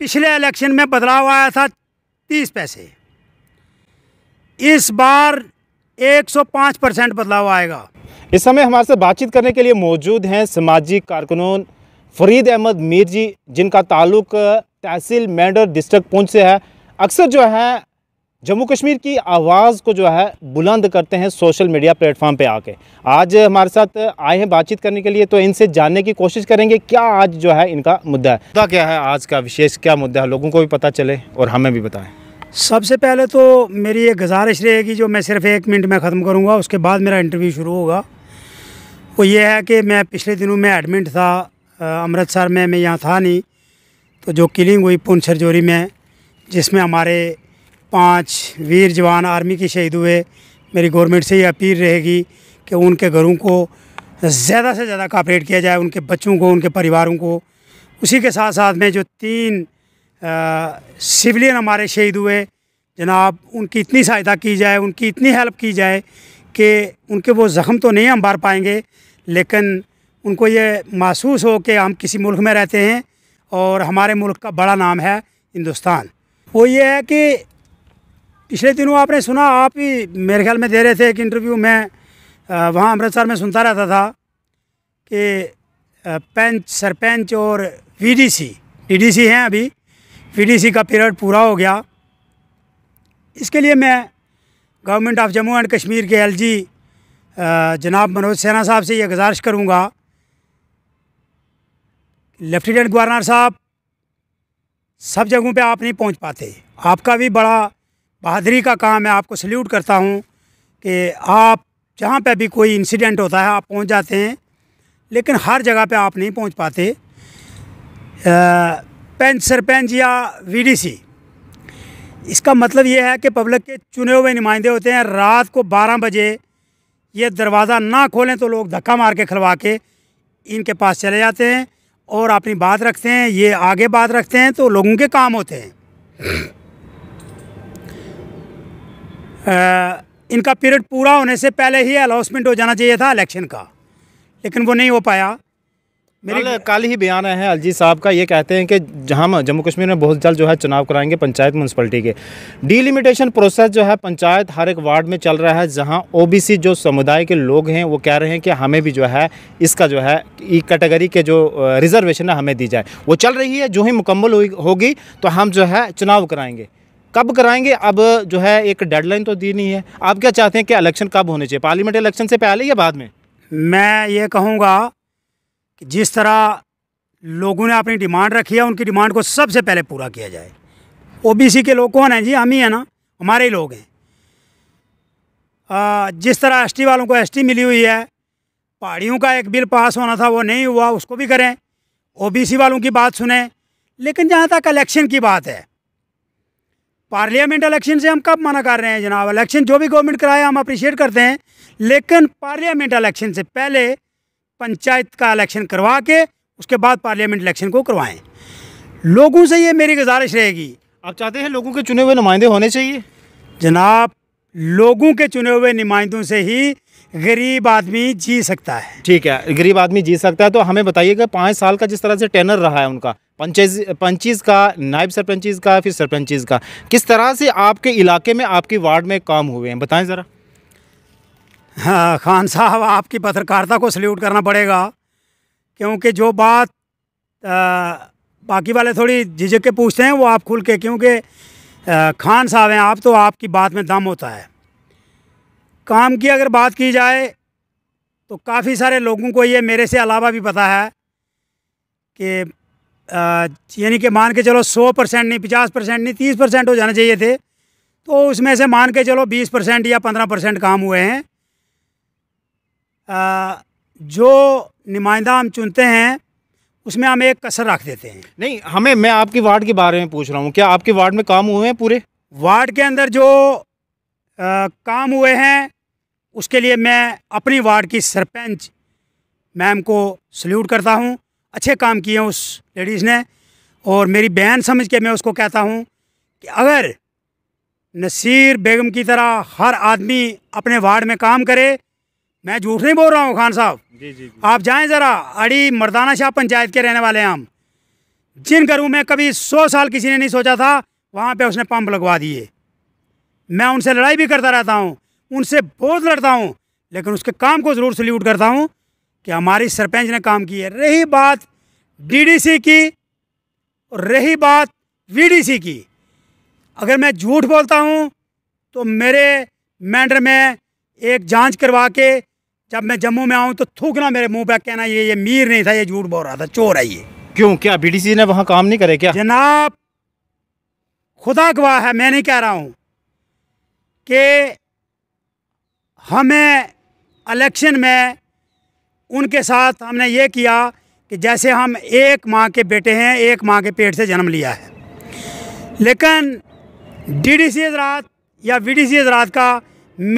पिछले इलेक्शन में बदलाव आया था तीस पैसे इस बार 105 परसेंट बदलाव आएगा इस समय हमारे से बातचीत करने के लिए मौजूद हैं सामाजिक कारकुनों फरीद अहमद मीर जी जिनका ताल्लुक तहसील मैंडर डिस्ट्रिक्ट पुंछ से है अक्सर जो है जम्मू कश्मीर की आवाज़ को जो है बुलंद करते हैं सोशल मीडिया प्लेटफॉर्म पे आके आज हमारे साथ आए हैं बातचीत करने के लिए तो इनसे जानने की कोशिश करेंगे क्या आज जो है इनका मुद्दा है मुद्दा क्या है आज का विशेष क्या मुद्दा है लोगों को भी पता चले और हमें भी बताएं सबसे पहले तो मेरी ये गुजारिश रहेगी जो मैं सिर्फ एक मिनट में ख़त्म करूँगा उसके बाद मेरा इंटरव्यू शुरू होगा वो ये है कि मैं पिछले दिनों में एडमिट था अमृतसर में मैं यहाँ था नहीं तो जो किलिंग हुई पुनसरजोरी में जिसमें हमारे पाँच वीर जवान आर्मी के शहीद हुए मेरी गवर्नमेंट से ये अपील रहेगी कि उनके घरों को ज़्यादा से ज़्यादा कॉपरेट किया जाए उनके बच्चों को उनके परिवारों को उसी के साथ साथ में जो तीन सिविलियन हमारे शहीद हुए जनाब उनकी इतनी सहायता की जाए उनकी इतनी हेल्प की जाए कि उनके वो जख्म तो नहीं हम भर पाएंगे लेकिन उनको ये महसूस हो कि हम किसी मुल्क में रहते हैं और हमारे मुल्क का बड़ा नाम है हिंदुस्तान वो ये है कि पिछले दिनों आपने सुना आप ही मेरे ख्याल में दे रहे थे एक इंटरव्यू में वहाँ अमृतसर में सुनता रहता था कि पंच सरपंच और वीडीसी डीडीसी हैं अभी वीडीसी का पीरियड पूरा हो गया इसके लिए मैं government of Jammu and Kashmir के एलजी जनाब मनोज सेना साहब से ये गुजारिश करूँगा लेफ्टिनेंट गवर्नर साहब सब जगहों पे आप नहीं पहुंच पाते आपका भी बड़ा बहादरी का काम है आपको सल्यूट करता हूँ कि आप जहाँ पे भी कोई इंसिडेंट होता है आप पहुँच जाते हैं लेकिन हर जगह पे आप नहीं पहुँच पाते पंच सरपंच या वीडीसी इसका मतलब ये है कि पब्लिक के चुने हुए नुमाइंदे होते हैं रात को 12 बजे ये दरवाज़ा ना खोलें तो लोग धक्का मार के खिलवा के इनके पास चले जाते हैं और अपनी बात रखते हैं ये आगे बात रखते हैं तो लोगों के काम होते हैं इनका पीरियड पूरा होने से पहले ही अलाउंसमेंट हो जाना चाहिए था इलेक्शन का लेकिन वो नहीं हो पाया मेरे कल ही बयान है अलजी साहब का ये कहते हैं कि हम जम्मू कश्मीर में बहुत जल्द जो है चुनाव कराएंगे पंचायत म्यूनसिपलिटी के डीलिमिटेशन प्रोसेस जो है पंचायत हर एक वार्ड में चल रहा है जहां ओबीसी जो समुदाय के लोग हैं वो कह रहे हैं कि हमें भी जो है इसका जो है ई कैटेगरी के जो रिजर्वेशन है हमें दी जाए वो चल रही है जो ही मुकम्मल होगी तो हम जो है चुनाव कराएँगे कब कराएंगे अब जो है एक डेडलाइन तो दी नहीं है आप क्या चाहते हैं कि इलेक्शन कब होने चाहिए पार्लियामेंट इलेक्शन से पहले या बाद में मैं ये कहूँगा कि जिस तरह लोगों ने अपनी डिमांड रखी है उनकी डिमांड को सबसे पहले पूरा किया जाए ओ के लोग कौन हैं जी हम ही हैं ना हमारे ही लोग हैं जिस तरह एस वालों को एस मिली हुई है पहाड़ियों का एक बिल पास होना था वो नहीं हुआ उसको भी करें ओबीसी वालों की बात सुने लेकिन जहाँ तक इलेक्शन की बात है पार्लियामेंट इलेक्शन से हम कब मना कर रहे हैं जनाब इलेक्शन जो भी गवर्नमेंट कराए हम अप्रिशिएट करते हैं लेकिन पार्लियामेंट इलेक्शन से पहले पंचायत का इलेक्शन करवा के उसके बाद पार्लियामेंट इलेक्शन को करवाएं लोगों से ये मेरी गुजारिश रहेगी आप चाहते हैं लोगों के चुने हुए नुमाइंदे होने चाहिए जनाब लोगों के चुने हुए नुमाइंदों से ही गरीब आदमी जी सकता है ठीक है गरीब आदमी जी सकता है तो हमें बताइएगा पाँच साल का जिस तरह से टेनर रहा है उनका पंचायत पंचीज का नायब सरपंचीज का फिर सरपंचीज का किस तरह से आपके इलाके में आपके वार्ड में काम हुए हैं बताएं ज़रा हाँ खान साहब आपकी पत्रकारिता को सल्यूट करना पड़ेगा क्योंकि जो बात आ, बाकी वाले थोड़ी झिझक के पूछते हैं वो आप खुल के क्योंकि खान साहब हैं आप तो आपकी बात में दम होता है काम की अगर बात की जाए तो काफ़ी सारे लोगों को ये मेरे से अलावा भी पता है कि यानी कि मान के चलो सौ परसेंट नहीं पचास परसेंट नहीं तीस परसेंट हो जाना चाहिए थे तो उसमें से मान के चलो बीस परसेंट या पंद्रह परसेंट काम हुए हैं आ, जो नुमाइंदा हम चुनते हैं उसमें हम एक कसर रख देते हैं नहीं हमें मैं आपकी वार्ड के बारे में पूछ रहा हूँ क्या आपके वार्ड में काम हुए हैं पूरे वार्ड के अंदर जो आ, काम हुए हैं उसके लिए मैं अपनी वार्ड की सरपंच मैम को सल्यूट करता हूँ अच्छे काम किए उस लेडीज़ ने और मेरी बहन समझ के मैं उसको कहता हूँ कि अगर नसीर बेगम की तरह हर आदमी अपने वार्ड में काम करे मैं झूठ नहीं बोल रहा हूँ खान साहब जी, जी जी आप जाएं ज़रा अड़ी मर्दाना शाह पंचायत के रहने वाले हैं हम जिन घरों में कभी सौ साल किसी ने नहीं सोचा था वहाँ पे उसने पंप लगवा दिए मैं उनसे लड़ाई भी करता रहता हूँ उनसे बहुत लड़ता हूँ लेकिन उसके काम को ज़रूर सल्यूट करता हूँ कि हमारी सरपंच ने काम किया रही बात डीडीसी की और रही बात वीडीसी की अगर मैं झूठ बोलता हूँ तो मेरे मैंडर में एक जांच करवा के जब मैं जम्मू में आऊँ तो थूकना मेरे मुंह पे कहना ये ये मीर नहीं था ये झूठ बोल रहा था चोर है ये क्यों क्या बीडीसी ने वहाँ काम नहीं करे क्या जनाब खुदा गवाह है मैं नहीं कह रहा हूँ कि हमें इलेक्शन में उनके साथ हमने ये किया कि जैसे हम एक माँ के बेटे हैं एक माँ के पेट से जन्म लिया है लेकिन डी डी सी हजरात या वी डी सी हजरात का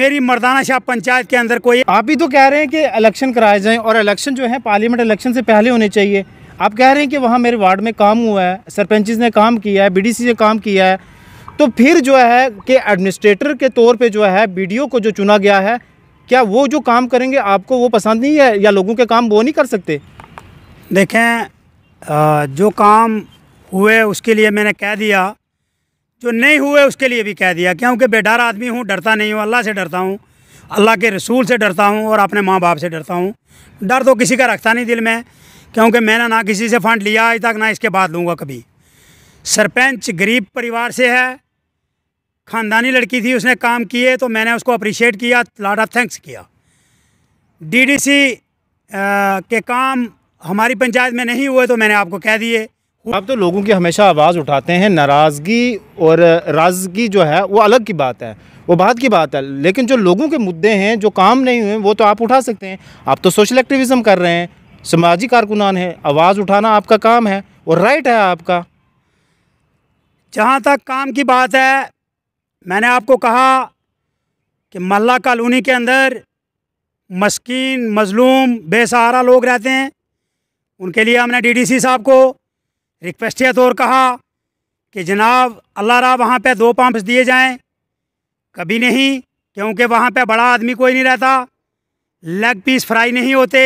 मेरी मर्दाना शाह पंचायत के अंदर कोई आप भी तो कह रहे हैं कि इलेक्शन कराए जाएं और इलेक्शन जो है पार्लियामेंट इलेक्शन से पहले होने चाहिए आप कह रहे हैं कि वहाँ मेरे वार्ड में काम हुआ है सरपंचज ने काम किया है बी ने काम किया है तो फिर जो है कि एडमिनिस्ट्रेटर के तौर पे जो है बी को जो चुना गया है क्या वो जो काम करेंगे आपको वो पसंद नहीं है या लोगों के काम वो नहीं कर सकते देखें जो काम हुए उसके लिए मैंने कह दिया जो नहीं हुए उसके लिए भी कह दिया क्योंकि बेडर आदमी हूँ डरता नहीं हूँ अल्लाह से डरता हूँ अल्लाह के रसूल से डरता हूँ और अपने माँ बाप से डरता हूँ डर तो किसी का रखता नहीं दिल में क्योंकि मैंने ना किसी से फ़ंड लिया आज तक ना इसके बाद लूँगा कभी सरपंच गरीब परिवार से है खानदानी लड़की थी उसने काम किए तो मैंने उसको अप्रिशिएट किया लॉट ऑफ थैंक्स किया डीडीसी के काम हमारी पंचायत में नहीं हुए तो मैंने आपको कह दिए आप तो लोगों की हमेशा आवाज़ उठाते हैं नाराज़गी और राजगी जो है वो अलग की बात है वो बात की बात है लेकिन जो लोगों के मुद्दे हैं जो काम नहीं हुए वो तो आप उठा सकते हैं आप तो सोशल एक्टिविज़म कर रहे हैं समाजी कारकुनान हैं आवाज़ उठाना आपका काम है और राइट है आपका जहाँ तक काम की बात है मैंने आपको कहा कि महल्ला कॉलोनी के अंदर मस्किन मजलूम बेसहारा लोग रहते हैं उनके लिए हमने डीडीसी साहब को रिक्वेस्ट या तौर तो कहा कि जनाब अल्लाह रहा वहाँ पे दो पंप्स दिए जाएं कभी नहीं क्योंकि वहाँ पे बड़ा आदमी कोई नहीं रहता लेग पीस फ्राई नहीं होते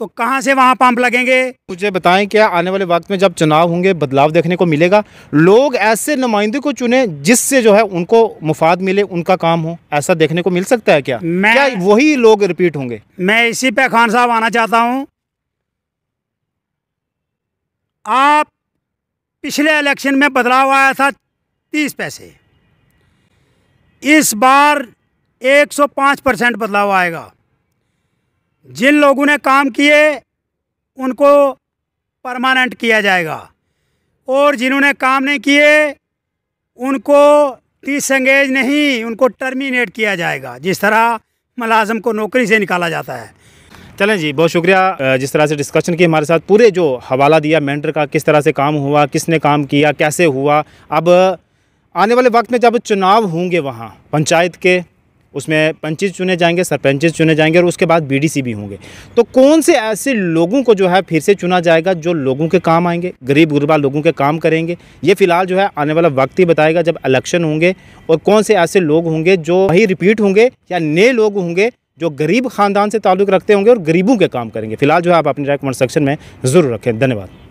तो कहाँ से वहाँ पंप लगेंगे मुझे बताएं क्या आने वाले वक्त में जब चुनाव होंगे बदलाव देखने को मिलेगा लोग ऐसे नुमाइंदे को चुने जिससे जो है उनको मुफाद मिले उनका काम हो ऐसा देखने को मिल सकता है क्या मैं क्या वही लोग रिपीट होंगे मैं इसी पे खान साहब आना चाहता हूँ आप पिछले इलेक्शन में बदलाव आया था तीस पैसे इस बार एक परसेंट बदलाव आएगा जिन लोगों ने काम किए उनको परमानेंट किया जाएगा और जिन्होंने काम नहीं किए उनको डिसंगेज नहीं उनको टर्मिनेट किया जाएगा जिस तरह मुलाजम को नौकरी से निकाला जाता है चलें जी बहुत शुक्रिया जिस तरह से डिस्कशन की हमारे साथ पूरे जो हवाला दिया मेंटर का किस तरह से काम हुआ किसने काम किया कैसे हुआ अब आने वाले वक्त में जब चुनाव होंगे वहाँ पंचायत के उसमें पंचेज चुने जाएंगे सरपंचज चुने जाएंगे और उसके बाद बीडीसी भी होंगे तो कौन से ऐसे लोगों को जो है फिर से चुना जाएगा जो लोगों के काम आएंगे गरीब गुरबा लोगों के काम करेंगे ये फ़िलहाल जो है आने वाला वक्त ही बताएगा जब इलेक्शन होंगे और कौन से ऐसे लोग होंगे जो वही रिपीट होंगे या नए लोग होंगे जो गरीब ख़ानदान से ताल्लुक़ रखते होंगे और गरीबों के काम करेंगे फिलहाल जो है आप अपनी राय कमेंट सेक्शन में ज़रूर रखें धन्यवाद